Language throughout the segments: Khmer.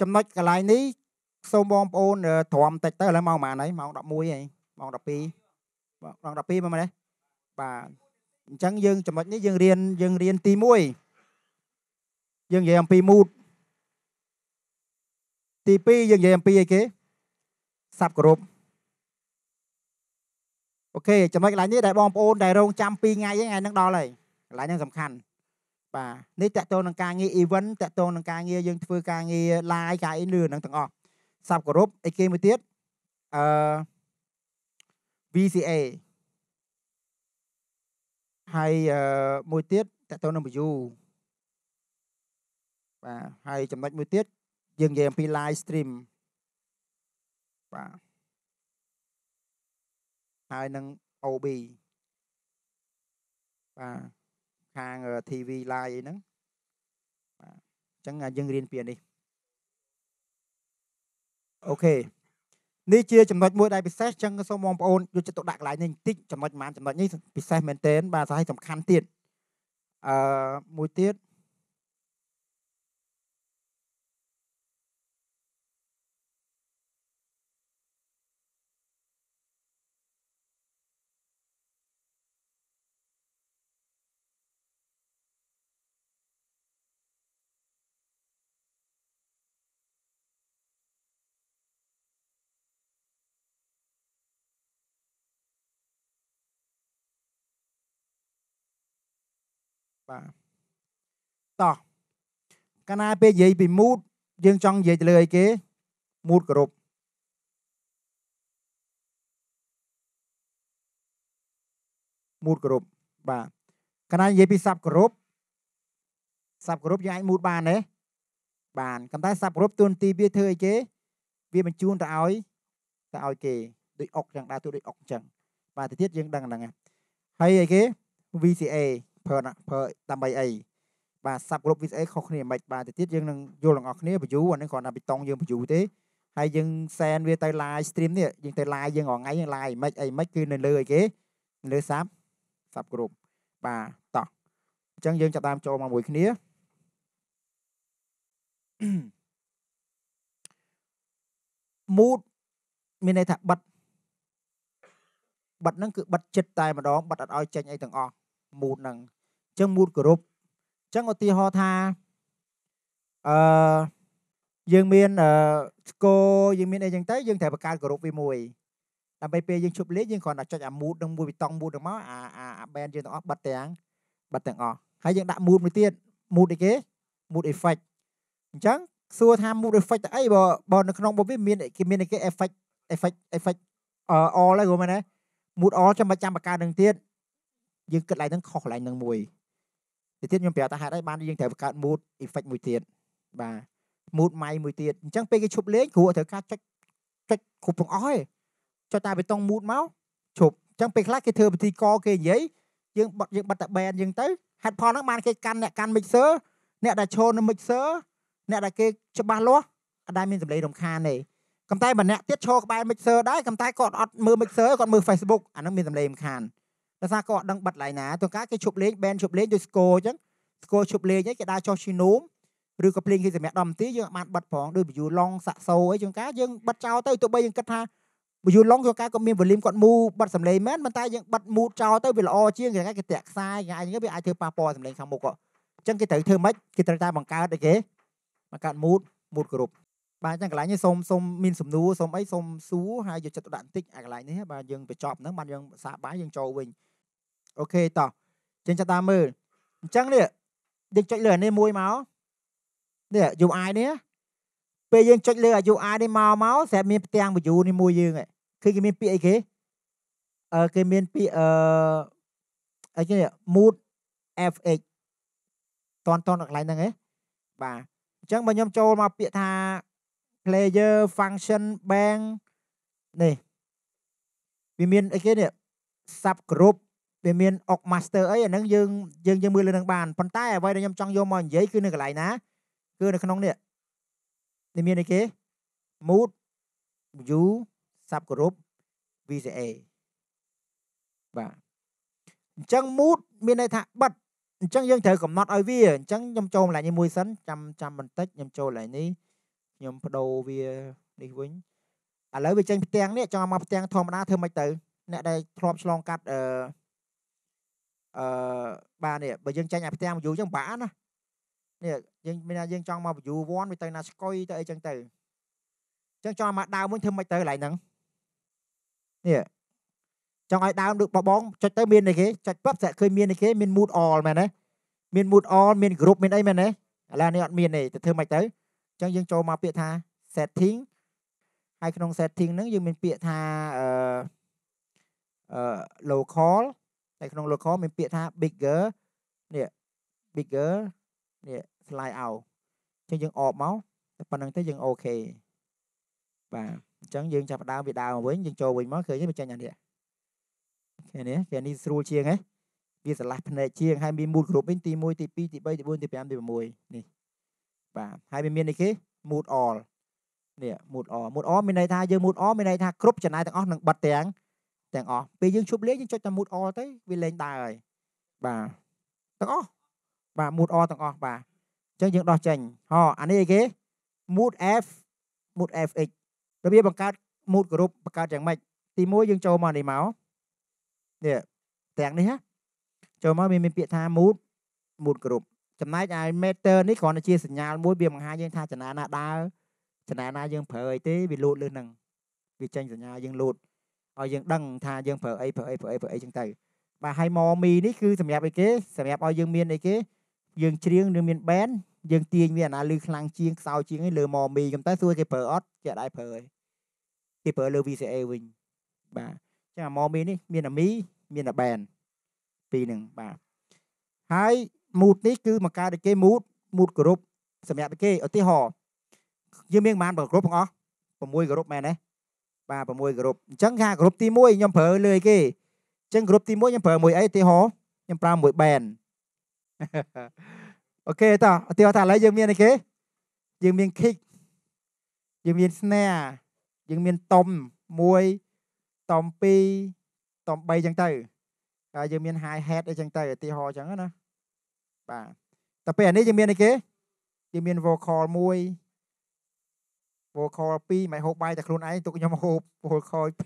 ចំណុចកន្លែងនេះសូមបងប្អូនទ្រាំតិចទៅឥឡូវម៉ោងប៉ុន្មានហើយម៉ោង11ហើយម៉ោង12ម៉ោង12មើលមើលនេះបាទអញ្ចឹងយើងចំណុចនេះយើងរៀនយើងរៀនទី1យើងនិយាយអំពី mood ទី2យើងនិយាយអំពីអីគេសັບគ្រប់អូខេចំណុចកន្លែងនេះដែលបងប្អូនដែលរងចាំ2ថ្ងៃហ្នឹងឯងនឹងដល់ហើយកន្លែងហ្នឹងសំខាន់បាទនេះតកតងនឹងការងារ event តកតងនឹងការងារយើងធ្វើការងារ live ការអីលឿនហ្នឹងទាំងអស់សັບគោរពអីគេមួយទៀតអឺ VCA ហើយមួយទៀតតកតងនឹង view បាទហើយចំណុចមួយទៀតយើងនិយាយអំពី live stream បាទហើយនឹង OB បាទខាង TV live អីហ្នឹងបាទអញ្ចឹងយើងរៀនពីនេះអូខេនេះជាចំណុចមួយដែលពិសេសអញ្ចឹងសូមបងប្អូនយកចិត្តទុកដាក់កន្លែងនេះបន្តិចចំណុចប៉ុន្មានចំណុចនេះពិសេសមែនទែនបាទសហាយសំខាន់ទៀតអឺមួយទៀតអឺបាទតោះកាលណាពេលនិយាយពីមូតយើងចង់និយាយទៅលើអីគេមូតគោរពមូតគោរពបាទកាលណានិយាយពីសັບគោរពសັບគោរពយើងអាចមូតបានទេបានប៉ុន្តែសັບគោរពទួនទីវាធ្វើអីគេ វាបញ្ជូនទៅឲ្យទៅឲ្យគេដូចអុកចឹងដើរទូដូចអុកចឹងបាទទៅទៀតយើងដឹងហ្នឹងហើយអីគេ VCA ប្រើប្រើដើម្បីអីបាទសាប់គ្រប់ VSA ខុសគ្នាមិនបាទទៅទៀតយើងនឹងយល់ទាំងអស់គ្នា view អានេះគ្រាន់តែបិតង់យើង view ទេហើយយើង send វាទៅ live stream នេះយើងទៅ live យើងរាល់ថ្ងៃយើង live មិនអីមិនគឺនៅលើអីគេលើសាប់សាប់គ្រប់បាទតោះអញ្ចឹងយើងចាប់តាមចូលមកមួយគ្នាមូតមានន័យថាបិទបិទហ្នឹងគឺបិទចិត្តតែម្ដងបិទអត់ឲ្យចេញអីទាំងអស់មូតហ្នឹងចឹងមូតគោរពចឹងឧទាហរណ៍ថាអឺយើងមានអឺស្គរយើងមានអីចឹងទៅយើងត្រូវបង្កើតគោរពវាមួយដើម្បីពេលយើងជប់លេងយើងគ្រាន់តែចុចអាមូតនឹងមួយប៊ីតង់មូតទៅមកអាអាអាបែនយើងទាំងអស់បិទទាំងបិទទាំងអស់ហើយយើងដាក់មូតមួយទៀតមូតអីគេមូត effect អញ្ចឹងសួរថាមូត effect ទៅអីបើបើនៅក្នុងរបស់វាមានគេមានគេ effect effect effect all ហើយគាត់មែនទេ mood all ចាំបាច់ចាំបង្កើតនឹងទៀតយើងគិតឡើងនឹងខុសឡើងនឹងមួយទៅទៀតខ្ញុំប្រាប់ថាហេតុអីបានយើងត្រូវបង្កើត mood effect មួយទៀតបាទ mood ម៉ៃមួយទៀតអញ្ចឹងពេលគេឈប់លេងគ្រូត្រូវការចុចចុចគ្រប់ទាំងអស់ឯងចុចតែបេតុង mood មកឈប់អញ្ចឹងពេលខ្លះគេធ្វើពិធីកគេនិយាយយើងបត់យើងបត់តែ band យើងទៅហេតុផលហ្នឹងបានគេកាន់អ្នកកាន់ mixer អ្នកដែលឈរនៅ mixer អ្នកដែលគេច្បាស់លាស់អត់ដែលមានសម្លេងរំខានទេកំតែម្នាក់ទៀតឈរក្បែរ mixer ដែរកំតែគាត់អត់មើល mixer គាត់មើល Facebook អាហ្នឹងមានសម្លេងរំខានដោយសារគាត់អត់ដឹងបិទឡៃណាទោះការគេឈប់លេង ban ឈប់លេងដោយស្គរអញ្ចឹងស្គរឈប់លេងអីគេដើរចោះឈីណូមឬក៏ភ្លេងគេសម្រាប់10នាទីយើងអាចបានបិទផងដោយបយូឡុងសាក់សូអីជាងការយើងបិទចោលទៅទោះបីយើងគិតថាបយូឡុងជាងការក៏មានវ៉ូលីមគាត់មូបិទសម្លេងមែនប៉ុន្តែយើងបិទមូចោលទៅវាល្អជាងគេគេតាក់ខ្សែគេអាចវាអាចធ្វើប៉ះពាល់សម្លេងខាងមុខក៏អញ្ចឹងគេត្រូវធ្វើម៉េចគេត្រូវតែបង្កើតអីគេបង្កើតមូតមូតគ្រប់បាទអញ្ចឹងកន្លែងនេះសូមសូមមានសំណួរសូមអីសូមសួរហើយយកចិត្តទុកដាក់បន្តិចអាកន្លែងនេះបាទយើងបញ្ចប់ហ្នឹងបាទយើងសាបាយយើងចូលវិញអូខេតោះចឹងចាំតាមមើលអញ្ចឹងនេះយើងចុចលើអានេះមួយមកនេះ UI នេះពេលយើងចុចលើអា UI នេះមកមកស្រាប់មានផ្ទាំង view នេះមួយយើងឯងគឺគេមានពាក្យអីគេអឺគេមានពាក្យអឺអីគេ mood fx តន់តន់ដល់កន្លែងហ្នឹងឯងបាទអញ្ចឹងបើខ្ញុំចូលមកពាក្យថា player function bank នេះវាមានអីគេនេះ sub group វាមានអុក master អីអាហ្នឹងយើងយើងយើងមើលលើនឹងបានប៉ុន្តែអ្វីដែលខ្ញុំចង់យកមកនិយាយគឺនៅកន្លែងណាគឺនៅក្នុងនេះនេះមានអីគេ mood view subgroup VCA បាទអញ្ចឹង mood មានន័យថាបិទអញ្ចឹងយើងត្រូវកំណត់ឲ្យវាអញ្ចឹងខ្ញុំចូលម្លែងនេះមួយសិនចាំចាំបន្តិចខ្ញុំចូលម្លែងនេះខ្ញុំបដូរវានេះវិញឥឡូវវាចេញផ្ទាំងនេះចង់មកផ្ទាំងធម្មតាធ្វើមិនទៅអ្នកដែលធ្លាប់ឆ្លងកាត់អឺអឺបាទនេះបើយើងចាញ់អាផ្ទះមួយយូរចឹងបាក់ណានេះយើងមានថាយើងចង់មក view 1វាទៅណាស្គុយទៅអីចឹងទៅចឹងចង់មកដើមវិញធ្វើមិនទៅកន្លែងហ្នឹងនេះចង់ឲ្យដើមដូចបបងចុចទៅមានអីគេចុចពឹបស្អាក់ឃើញមានអីគេមាន mood all មែនទេមាន mood all មាន group មានអីមែនទេឥឡូវនេះអត់មានទេទៅធ្វើមិនទៅចឹងយើងចូលមកពាក្យថា setting ហើយក្នុង setting ហ្នឹងយើងមានពាក្យថាអឺ local នៅក្នុងលោកខមានពាក្យថា bigger នេះ bigger នេះ slide out អញ្ចឹងយើងអបមកតែប៉ុណ្្នឹងទៅយើងអូខេបាទអញ្ចឹងយើងចាប់ដើមវាដើមមកវិញយើងចូលវិញមកឃើញទេវាចាញ់អានេះឃើញនេះវានេះស្រួលជាងហ៎វាស្រឡះភ្នែកជាងហើយមានមូលគ្រប់វិញទី1ទី2ទី3ទី4ទី5ទី6នេះបាទហើយវាមានអីគេ mood all នេះ mood all mood all មានន័យថាយើង mood all មានន័យថាគ្រប់ចំណាយទាំងអស់នឹងបិទទាំងទាំងអស់ពេលយើងជប់លេងយើងចុចតែ mood all ទៅវាលេងដែរហើយបាទទាំងអស់បាទ mood all ទាំងអស់បាទអញ្ចឹងយើងដោះចេញហោអានេះអីគេ mood f mood fx របៀបបង្កើត mood group បង្កើតយ៉ាងម៉េចទី1យើងចូលមកនេះមកនេះទាំងនេះណាចូលមកវាមានពាក្យថា mood mood group ចំណែកឯ meter នេះគ្រាន់តែជាសញ្ញាមួយវាបង្ហាញយើងថាចំណាណាដើរចំណាណាយើងប្រើអីទេវាលោតលើនឹងវាចេញសញ្ញាយើងលោតឲ្យយើងដឹងថាយើងប្រើអីប្រើអីប្រើអីប្រើអីចឹងទៅបាទហើយម៉មីនេះគឺសម្រាប់អីគេសម្រាប់ឲ្យយើងមានអីគេយើងច្រៀងឬមានបែនយើងទាញវាអាណាលឺខ្លាំងជាងខ្សោយជាងឯងលើម៉មីខ្ញុំតែសួរគេប្រើអត់គេអត់ដែរប្រើឯងគេប្រើលើ VCA វិញបាទចឹងអាម៉មីនេះមានអាមីមានអាបែនពីរហ្នឹងបាទហើយ mood នេះគឺមកកើតដូចគេ mood mood គ្រប់សម្រាប់គេឧទាហរណ៍យើងមានប្រហែលប្រគ្រប់ទាំងអស់6គ្រប់មែនទេបាទ6ក្រុមអញ្ចឹងការក្រុមទី1ខ្ញុំប្រើលើគេអញ្ចឹងក្រុមទី1ខ្ញុំប្រើមួយអីឧទាហរណ៍ខ្ញុំប្រើមួយបែនអូខេតោះឧទាហរណ៍ថាឥឡូវយើងមានអីគេយើងមាន kick យើងមាន snare យើងមានតុំ1តុំ2តុំ3អញ្ចឹងទៅហើយយើងមាន high hat អីចឹងទៅឧទាហរណ៍អញ្ចឹងណាបាទតែពេលអានេះយើងមានអីគេយើងមាន vocal 1ពលខល2មិនហូបបាយតែខ្លួនឯងទុកខ្ញុំហូបពលខល2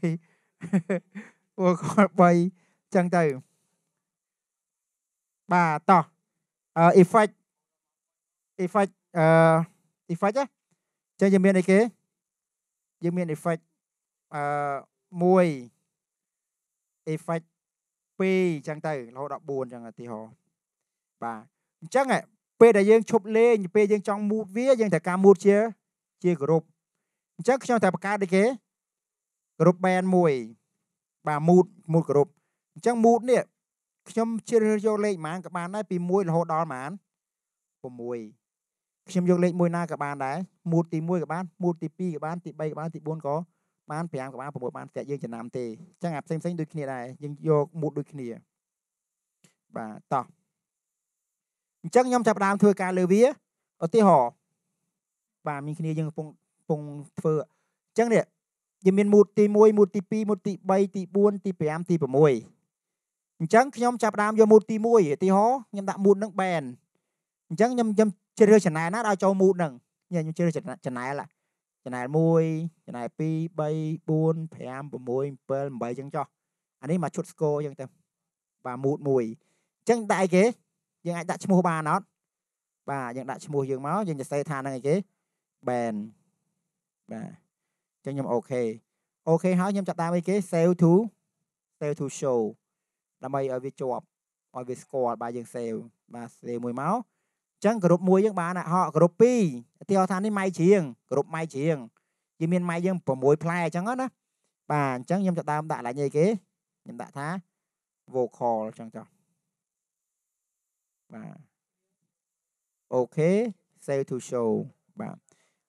ពលខល3អញ្ចឹងទៅបាទតោះអឺ effect effect អឺ effect ណាចឹងយើងមានអីគេយើងមាន effect អឺ1 effect 2អញ្ចឹងទៅរហូតដល់4អញ្ចឹងឧទាហរណ៍បាទអញ្ចឹងពេលដែលយើងឈប់លេងពេលយើងចង់ move វាយើងត្រូវការ move ជាជា group អញ្ចឹងខ្ញុំតែបង្កើតដូចគេក្រុមបែនមួយបាទមូតមូតក្រុមអញ្ចឹងមូតនេះខ្ញុំជ្រើសយកលេខប៉ុន្មានក៏បានដែរពី1រហូតដល់ប៉ុន្មាន6ខ្ញុំយកលេខមួយណាក៏បានដែរមូតទី1ក៏បាន មូតទី2ក៏បានទី3ក៏បានទី4ក៏បាន5ក៏បាន6បានតែយើងចំណាំទេអញ្ចឹងអាផ្សេងផ្សេងដូចគ្នាដែរយើងយកមូតដូចគ្នាបាទតោះអញ្ចឹងខ្ញុំចាប់ផ្ដើមធ្វើការលើវាឧទាហរណ៍បាទមានគ្នាយើងកំពុងពុងធ្វើអញ្ចឹងនេះយើងមានមូតទី1មូតទី2មូតទី3ទី4ទី5ទី6អញ្ចឹងខ្ញុំចាប់ដើមយកមូតទី1ឧទាហរណ៍ខ្ញុំដាក់មូតនឹងបែនអញ្ចឹងខ្ញុំខ្ញុំជ្រើស channel ណាដល់ចូលមូតនឹងខ្ញុំជ្រើស channel ឡា channel 1 channel 2 3 4 5 6 7 8អញ្ចឹងចុះអានេះមកឈុត score អញ្ចឹងទៅបាទមូត1អញ្ចឹងដាក់អីគេយើងអាចដាក់ឈ្មោះបានអត់បាទយើងដាក់ឈ្មោះយើងមកយើងសរសេរថានឹងអីគេបែនបាទអញ្ចឹងខ្ញុំអូខេអូខេហើយខ្ញុំចាប់តាមអីគេ save to save to show ដើម្បីឲ្យវាជាប់ឲ្យវាស្គាល់បាទយើង save បាទ save មួយមកអញ្ចឹងក្រុមមួយយើងបានហកក្រុម2ឧទាហរណ៍ថានេះម៉ៃច្រៀងក្រុមម៉ៃច្រៀងយើងមានម៉ៃយើង6ផ្លែអញ្ចឹងណាបាទអញ្ចឹងខ្ញុំចាប់តាមដាក់កន្លែងអីគេខ្ញុំដាក់ថា vocal អញ្ចឹងចុះបាទអូខេ save to show បាទ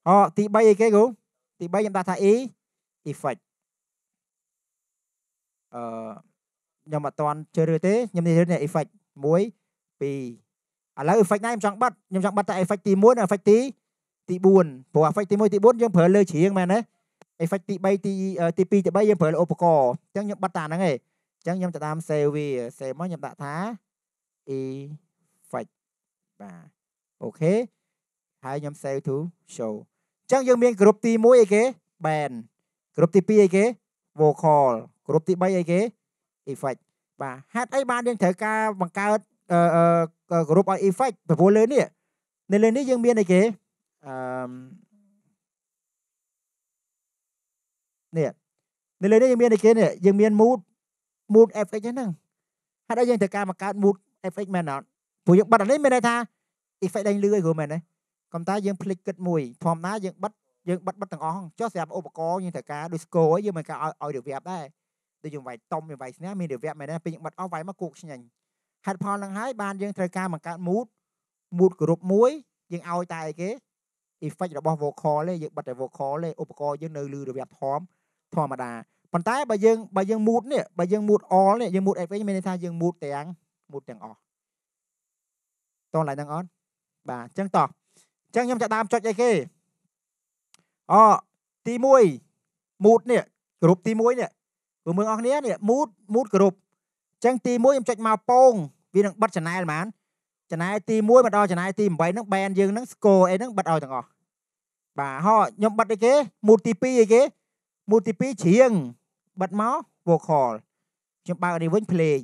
អទី3អីគេគ្រូទី3ខ្ញុំដាក់ថា e effect អឺខ្ញុំអត់តន់ជឿទេខ្ញុំនិយាយនេះ effect 1 2ឥឡូវ effect ណាខ្ញុំចង់បិទខ្ញុំចង់បិទតែ effect ទី1និង effect ទីទី4ព្រោះ effect ទី1ទី4យើងប្រើលើច្រៀងមែនទេ effect ទី3ទីទី2ទី3យើងប្រើលើឧបករណ៍អញ្ចឹងខ្ញុំបិទតាហ្នឹងឯងអញ្ចឹងខ្ញុំទៅតាម save វា save មកខ្ញុំដាក់ថា effect បាទអូខេហើយខ្ញុំ save to show អញ្ចឹងយើងមានក្រុមទី1អីគេ band ក្រុមទី2អីគេ vocal ក្រុមទី3អីគេ effect បាទហេតុអីបានយើងត្រូវការបង្កើតក្រុមឲ្យ effect ព្រោះលើនេះនៅលើនេះយើងមានអីគេអឺនេះនៅលើនេះយើងមានអីគេនេះយើងមាន mood mood fx ហ្នឹងហេតុអីយើងត្រូវការបង្កើត mood fx មែនអត់ព្រោះយើងបាត់អានេះមានន័យថា effect ដេញលឿនហ្នឹងមែនទេប៉ុន្តែយើងភ្លេចគិតមួយធម្មតាយើងបិទយើងបិទបិទទាំងអស់ចុះសម្រាប់ឧបករណ៍យើងត្រូវការដូចស្គរយើងមិនការឲ្យឲ្យរវាប់ដែរដូចយើងវាយតុំយើងវាយស្នះមានរវាប់មែនទេពេលយើងបិទអស់វាយមកគោកឆ្ញាញ់ហេតុផលនឹងហើយបានយើងត្រូវការបង្កើត mood mood គ្រប់មួយយើងឲ្យតែអីគេ effect របស់ vocal ទេយើងបិទតែ vocal ទេឧបករណ៍យើងនៅលឺរវាប់ធំធម្មតាប៉ុន្តែបើយើងបើយើង mood នេះបើយើង mood all នេះយើង mood everything មានន័យថាយើង mood ទាំង mood ទាំងអស់តោះឡើយនឹងអត់បាទអញ្ចឹងតោះចឹងខ្ញុំចាប់ដើមចុចអីគេអទី1 mood នេះក្រុមទី1នេះព្រោះមើលអស់គ្នានេះ mood mood ក្រុមចឹងទី1ខ្ញុំចុចមកពងវានឹងបិទ channel ហ្មង channel ទី1មកដល់ channel ទី8ហ្នឹង band យើងហ្នឹង score អីហ្នឹងបិទឲ្យទាំងអស់បាទហោខ្ញុំបិទអីគេ mood ទី2អីគេ mood ទី2ច្រៀងបិទមក vocal ខ្ញុំបើកនេះវិញភ្លេង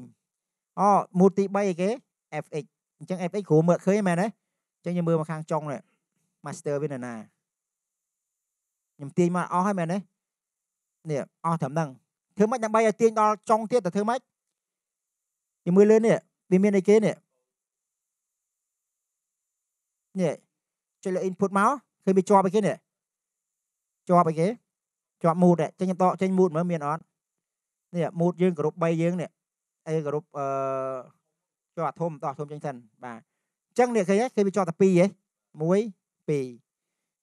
អូ mood ទី3អីគេ FX អញ្ចឹង FX គ្រូមើលឃើញមែនទេអញ្ចឹងខ្ញុំមើលមកខាងចុងនេះ master វានៅណាខ្ញុំទាញមកអស់ហើយមែនទេនេះអស់ត្រឹមហ្នឹងធ្វើម៉េចដើម្បីឲ្យទាញដល់ចុងទៀតទៅធ្វើម៉េចខ្ញុំមើលលើនេះវាមានអីគេនេះនេះចុចលើ input មកឃើញវាជាប់អីគេនេះជាប់អីគេជាប់ mood ចេញតកចេញ mood មើលមានអត់នេះ mood យើងគ្រប់3យើងនេះអីគ្រប់អឺជាប់អាធំតោះធំចេញសិនបាទអញ្ចឹងនេះឃើញទេគេវាជាប់តែ2ហ៎1 2អ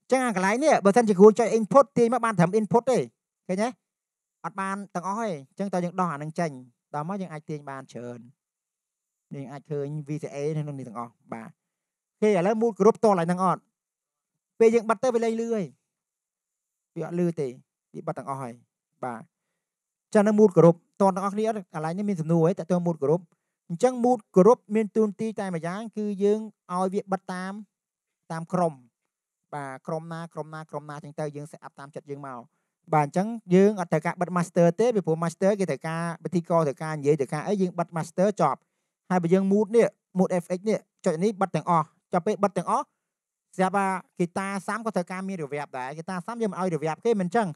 ញ្ចឹងអាកន្លែងនេះបើសិនជាគ្រូចុច input ទាញមកបានត្រឹម input ទេឃើញទេអត់បានទាំងអស់ទេអញ្ចឹងតើយើងដោះអានឹងចេញដល់មកយើងអាចទាញបានច្រើនយើងអាចឃើញ VCA នៅក្នុងនេះទាំងអស់បាទគេឥឡូវមូលគ្រប់តលហើយនឹងអត់ពេលយើងបិទទៅវាលែងលឺហើយវាអត់លឺទេវាបិទទាំងអស់ហើយបាទចឹងនៅមូលគ្រប់តនទាំងអស់គ្នាអត់កន្លែងនេះមានសំណួរហ៎តើតើមូលគ្រប់អញ្ចឹងមូតគោរពមានទូនទីតែមួយយ៉ាងគឺយើងឲ្យវាបិទតាមតាមក្រមបាទក្រុមណាក្រុមណាក្រុមណាចឹងទៅយើង set up តាមចិត្តយើងមកបាទអញ្ចឹងយើងអត់ត្រូវការបិទ master ទេពីព្រោះ master គេត្រូវការវិធីកលត្រូវការនិយាយត្រូវការអីយើងបិទ master ចប់ហើយបើយើង mute នេះ mute fx នេះចុចនេះបិទទាំងអស់ចាប់ពេលបិទទាំងអស់ស្រាប់ថាហ្គីតាសាំក៏ត្រូវការមានរវាបដែរហ្គីតាសាំយើងមិនឲ្យរវាបគេមិនអញ្ចឹង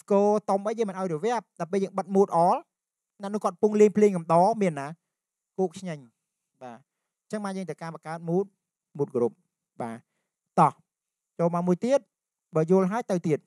ស្គរតុំអីយើងមិនឲ្យរវាបដល់ពេលយើងបិទ mute all ណានោះគាត់ពងលេងភ្លេងកំដរមានណាគោកឆ្ញាញ់បាទអញ្ចឹងមកយើងត្រូវការបង្កើត mute mute group បាទតោះចូលមកមួយទៀតបើយល់ហើយទៅទៀត